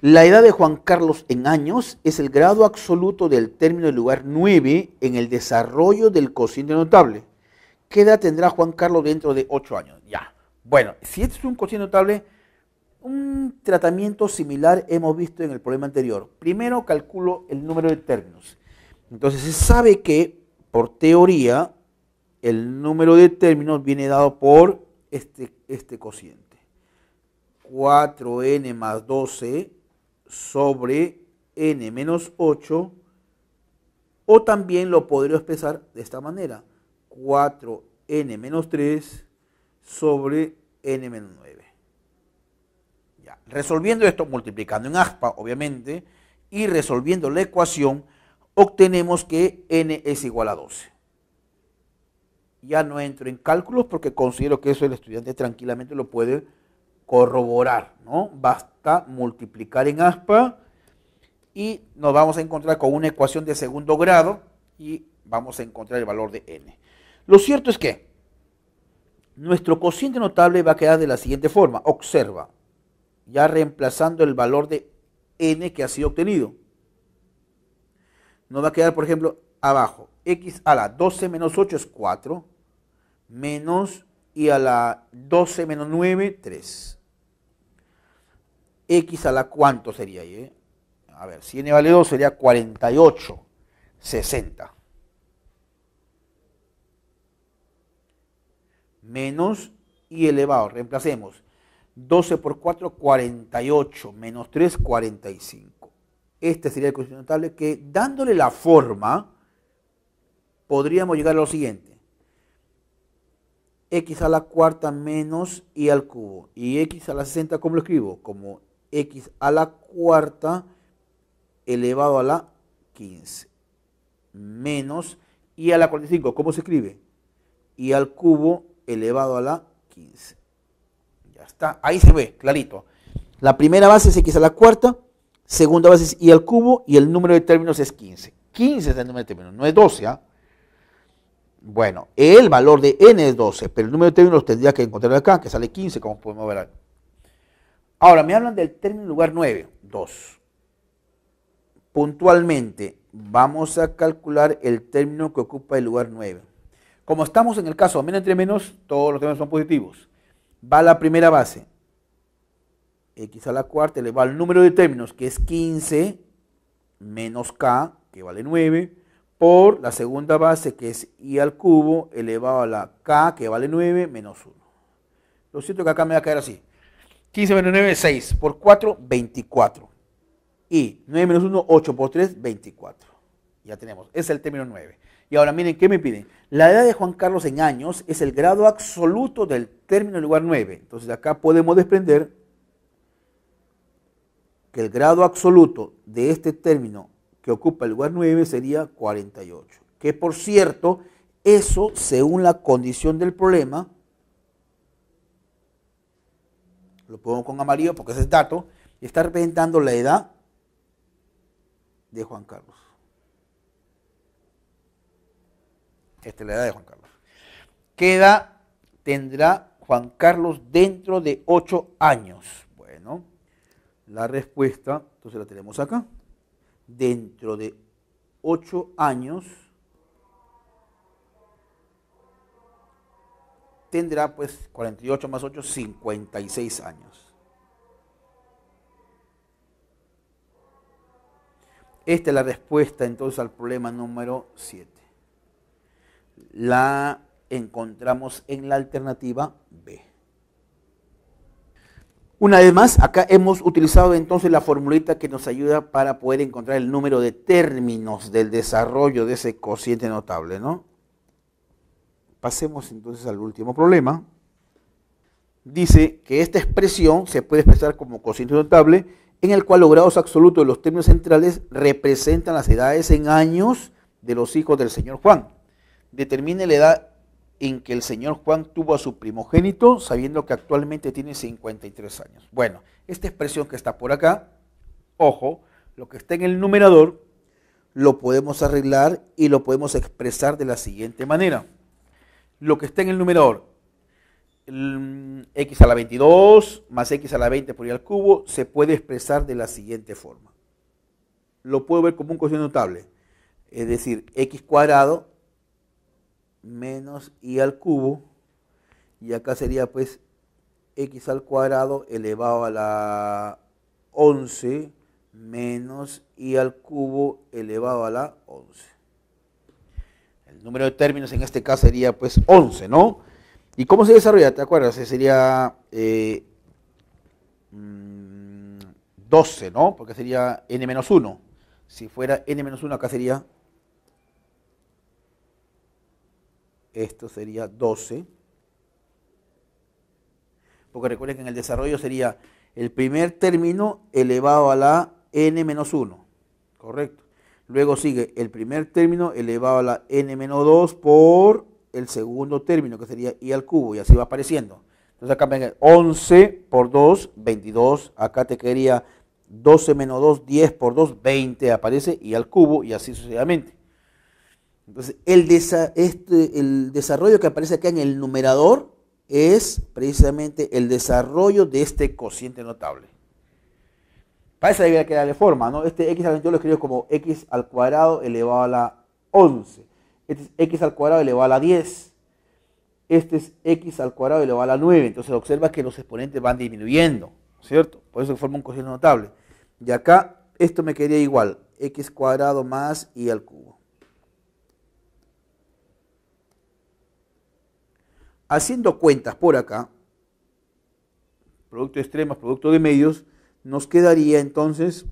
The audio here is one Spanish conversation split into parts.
La edad de Juan Carlos en años es el grado absoluto del término del lugar 9 en el desarrollo del cociente notable. ¿Qué edad tendrá Juan Carlos dentro de 8 años? Ya. Bueno, si este es un cociente notable, un tratamiento similar hemos visto en el problema anterior. Primero calculo el número de términos. Entonces se sabe que, por teoría, el número de términos viene dado por este, este cociente. 4n más 12 sobre n menos 8, o también lo podría expresar de esta manera, 4n menos 3 sobre n menos 9. Ya. Resolviendo esto, multiplicando en aspa, obviamente, y resolviendo la ecuación, obtenemos que n es igual a 12. Ya no entro en cálculos porque considero que eso el estudiante tranquilamente lo puede corroborar, ¿no? Basta multiplicar en aspa y nos vamos a encontrar con una ecuación de segundo grado y vamos a encontrar el valor de n. Lo cierto es que nuestro cociente notable va a quedar de la siguiente forma. Observa, ya reemplazando el valor de n que ha sido obtenido. Nos va a quedar, por ejemplo, abajo, x a la 12 menos 8 es 4, menos y a la 12 menos 9, 3 x a la cuánto sería ahí, eh? A ver, si n vale 2 sería 48, 60. Menos y elevado, reemplacemos. 12 por 4, 48, menos 3, 45. Este sería el coeficiente notable que dándole la forma, podríamos llegar a lo siguiente. x a la cuarta menos y al cubo. Y x a la 60, ¿cómo lo escribo? Como x a la cuarta elevado a la 15 menos y a la 45, ¿cómo se escribe? Y al cubo elevado a la 15. Ya está, ahí se ve, clarito. La primera base es x a la cuarta, segunda base es y al cubo y el número de términos es 15. 15 es el número de términos, no es 12. ¿ah? Bueno, el valor de n es 12, pero el número de términos tendría que encontrar acá, que sale 15, como podemos ver Ahora, me hablan del término lugar 9, 2. Puntualmente, vamos a calcular el término que ocupa el lugar 9. Como estamos en el caso menos entre menos, todos los términos son positivos. Va la primera base, x a la cuarta elevado al número de términos, que es 15, menos k, que vale 9, por la segunda base, que es i al cubo, elevado a la k, que vale 9, menos 1. Lo siento que acá me va a caer así. 15 menos 9 6. Por 4, 24. Y 9 menos 1, 8 por 3, 24. Ya tenemos. es el término 9. Y ahora miren, ¿qué me piden? La edad de Juan Carlos en años es el grado absoluto del término en lugar 9. Entonces acá podemos desprender que el grado absoluto de este término que ocupa el lugar 9 sería 48. Que por cierto, eso según la condición del problema lo pongo con amarillo porque ese es dato, y está representando la edad de Juan Carlos. Esta es la edad de Juan Carlos. ¿Qué edad tendrá Juan Carlos dentro de ocho años? Bueno, la respuesta, entonces la tenemos acá. Dentro de ocho años tendrá pues 48 más 8, 56 años. Esta es la respuesta entonces al problema número 7. La encontramos en la alternativa B. Una vez más, acá hemos utilizado entonces la formulita que nos ayuda para poder encontrar el número de términos del desarrollo de ese cociente notable, ¿no? Pasemos entonces al último problema. Dice que esta expresión se puede expresar como cociente notable, en el cual los grados absolutos de los términos centrales representan las edades en años de los hijos del señor Juan. Determine la edad en que el señor Juan tuvo a su primogénito, sabiendo que actualmente tiene 53 años. Bueno, esta expresión que está por acá, ojo, lo que está en el numerador, lo podemos arreglar y lo podemos expresar de la siguiente manera lo que está en el numerador. Mm, x a la 22 más x a la 20 por y al cubo se puede expresar de la siguiente forma. Lo puedo ver como un coseno notable, es decir, x cuadrado menos y al cubo, y acá sería pues x al cuadrado elevado a la 11 menos y al cubo elevado a la 11. El número de términos en este caso sería pues 11, ¿no? ¿Y cómo se desarrolla? ¿Te acuerdas? Sería 12, eh, mm, ¿no? Porque sería n-1. Si fuera n-1 acá sería... Esto sería 12. Porque recuerden que en el desarrollo sería el primer término elevado a la n-1. Correcto. Luego sigue el primer término elevado a la n-2 por el segundo término, que sería i al cubo, y así va apareciendo. Entonces acá venga 11 por 2, 22. Acá te quedaría 12 menos 2, 10 por 2, 20 aparece, y al cubo, y así sucesivamente. Entonces, el, este, el desarrollo que aparece acá en el numerador es precisamente el desarrollo de este cociente notable. Para eso había que darle forma, ¿no? Este x al yo lo escribo como x al cuadrado elevado a la 11. Este es x al cuadrado elevado a la 10. Este es x al cuadrado elevado a la 9. Entonces observa que los exponentes van disminuyendo, ¿cierto? Por eso forma un cociente notable. Y acá esto me quedaría igual, x cuadrado más y al cubo. Haciendo cuentas por acá, producto de extremos, producto de medios, nos quedaría entonces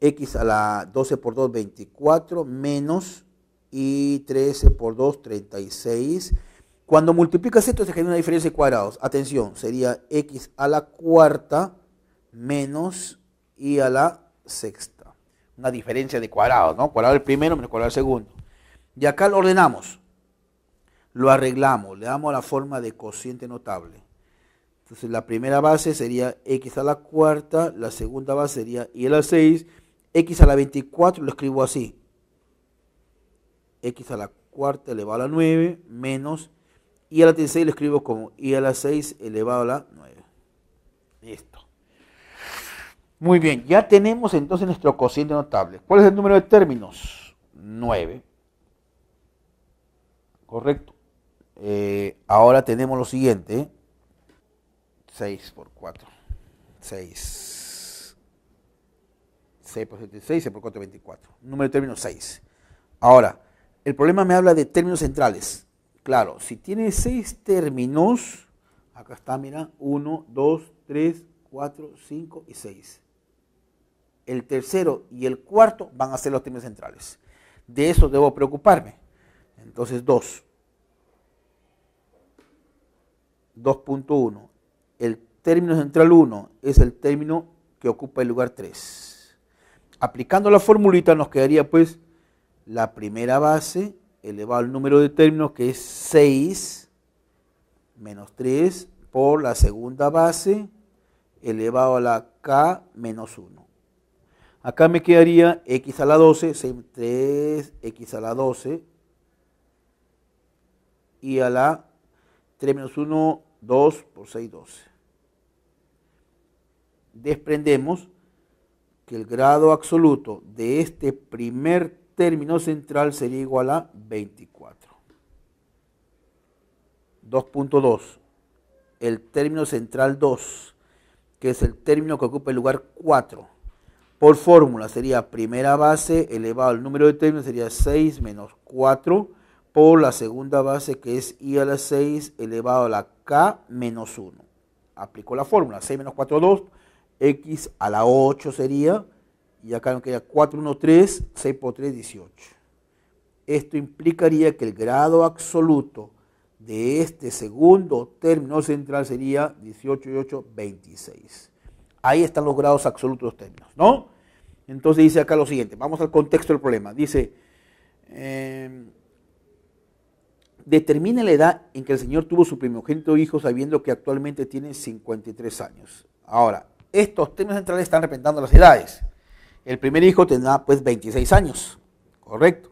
x a la 12 por 2, 24, menos y 13 por 2, 36. Cuando multiplicas esto se genera una diferencia de cuadrados. Atención, sería x a la cuarta menos y a la sexta. Una diferencia de cuadrados, ¿no? Cuadrado el primero menos cuadrado el segundo. Y acá lo ordenamos, lo arreglamos, le damos la forma de cociente notable. Entonces la primera base sería x a la cuarta, la segunda base sería y a la 6, x a la 24 lo escribo así. x a la cuarta elevado a la 9 menos y a la 36 lo escribo como y a la 6 elevado a la 9. Listo. Muy bien, ya tenemos entonces nuestro cociente notable. ¿Cuál es el número de términos? 9. Correcto. Eh, ahora tenemos lo siguiente. 6 por 4. 6. 6 por 7, 6, 6 por 4, 24. Número de términos 6. Ahora, el problema me habla de términos centrales. Claro, si tiene 6 términos, acá está, mira, 1, 2, 3, 4, 5 y 6. El tercero y el cuarto van a ser los términos centrales. De eso debo preocuparme. Entonces, 2. 2.1 el término central 1 es el término que ocupa el lugar 3. Aplicando la formulita nos quedaría pues la primera base elevado al número de términos que es 6 menos 3 por la segunda base elevado a la k menos 1. Acá me quedaría x a la 12, 3x a la 12 y a la 3 menos 1 2 por 6, 12. Desprendemos que el grado absoluto de este primer término central sería igual a 24. 2.2. El término central 2, que es el término que ocupa el lugar 4. Por fórmula sería primera base elevado al número de términos, sería 6 menos 4 por la segunda base que es I a la 6 elevado a la K menos 1. Aplico la fórmula, 6 menos 4, 2, X a la 8 sería, y acá nos queda 4, 1, 3, 6 por 3, 18. Esto implicaría que el grado absoluto de este segundo término central sería 18 y 8, 26. Ahí están los grados absolutos de los términos, ¿no? Entonces dice acá lo siguiente, vamos al contexto del problema. Dice, em, determina la edad en que el Señor tuvo su primogénito hijo, sabiendo que actualmente tiene 53 años. Ahora, estos temas centrales están representando las edades. El primer hijo tendrá pues 26 años, correcto.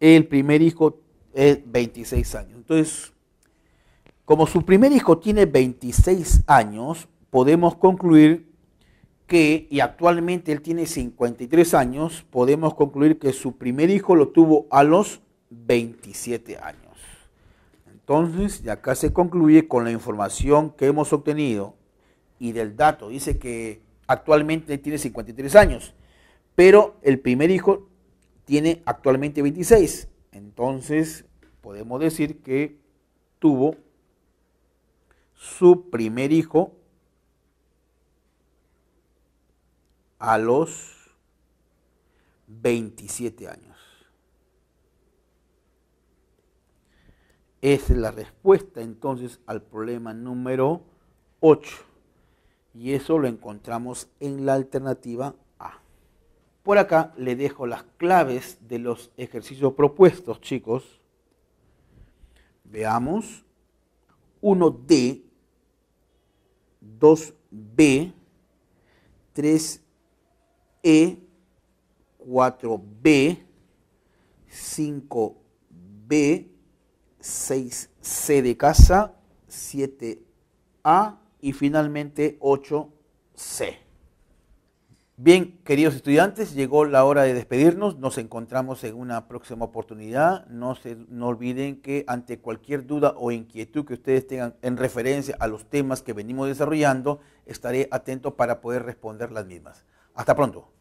El primer hijo es 26 años. Entonces, como su primer hijo tiene 26 años, podemos concluir que, y actualmente él tiene 53 años, podemos concluir que su primer hijo lo tuvo a los 27 años. Entonces, de acá se concluye con la información que hemos obtenido y del dato. Dice que actualmente tiene 53 años, pero el primer hijo tiene actualmente 26. Entonces, podemos decir que tuvo su primer hijo a los 27 años. es la respuesta entonces al problema número 8. Y eso lo encontramos en la alternativa A. Por acá le dejo las claves de los ejercicios propuestos, chicos. Veamos. 1D, 2B, 3E, 4B, 5B, 6C de casa, 7A y finalmente 8C. Bien, queridos estudiantes, llegó la hora de despedirnos. Nos encontramos en una próxima oportunidad. No, se, no olviden que ante cualquier duda o inquietud que ustedes tengan en referencia a los temas que venimos desarrollando, estaré atento para poder responder las mismas. Hasta pronto.